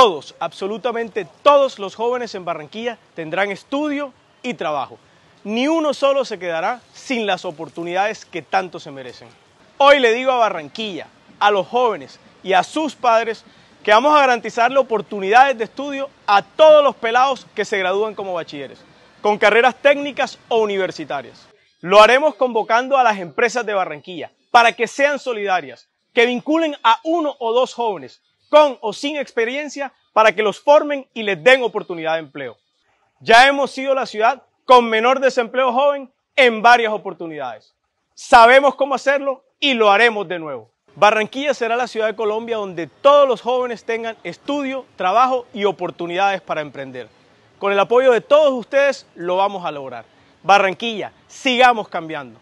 todos, absolutamente todos los jóvenes en Barranquilla tendrán estudio y trabajo. Ni uno solo se quedará sin las oportunidades que tanto se merecen. Hoy le digo a Barranquilla, a los jóvenes y a sus padres que vamos a garantizarle oportunidades de estudio a todos los pelados que se gradúan como bachilleres, con carreras técnicas o universitarias. Lo haremos convocando a las empresas de Barranquilla para que sean solidarias, que vinculen a uno o dos jóvenes con o sin experiencia para que los formen y les den oportunidad de empleo. Ya hemos sido la ciudad con menor desempleo joven en varias oportunidades. Sabemos cómo hacerlo y lo haremos de nuevo. Barranquilla será la ciudad de Colombia donde todos los jóvenes tengan estudio, trabajo y oportunidades para emprender. Con el apoyo de todos ustedes lo vamos a lograr. Barranquilla, sigamos cambiando.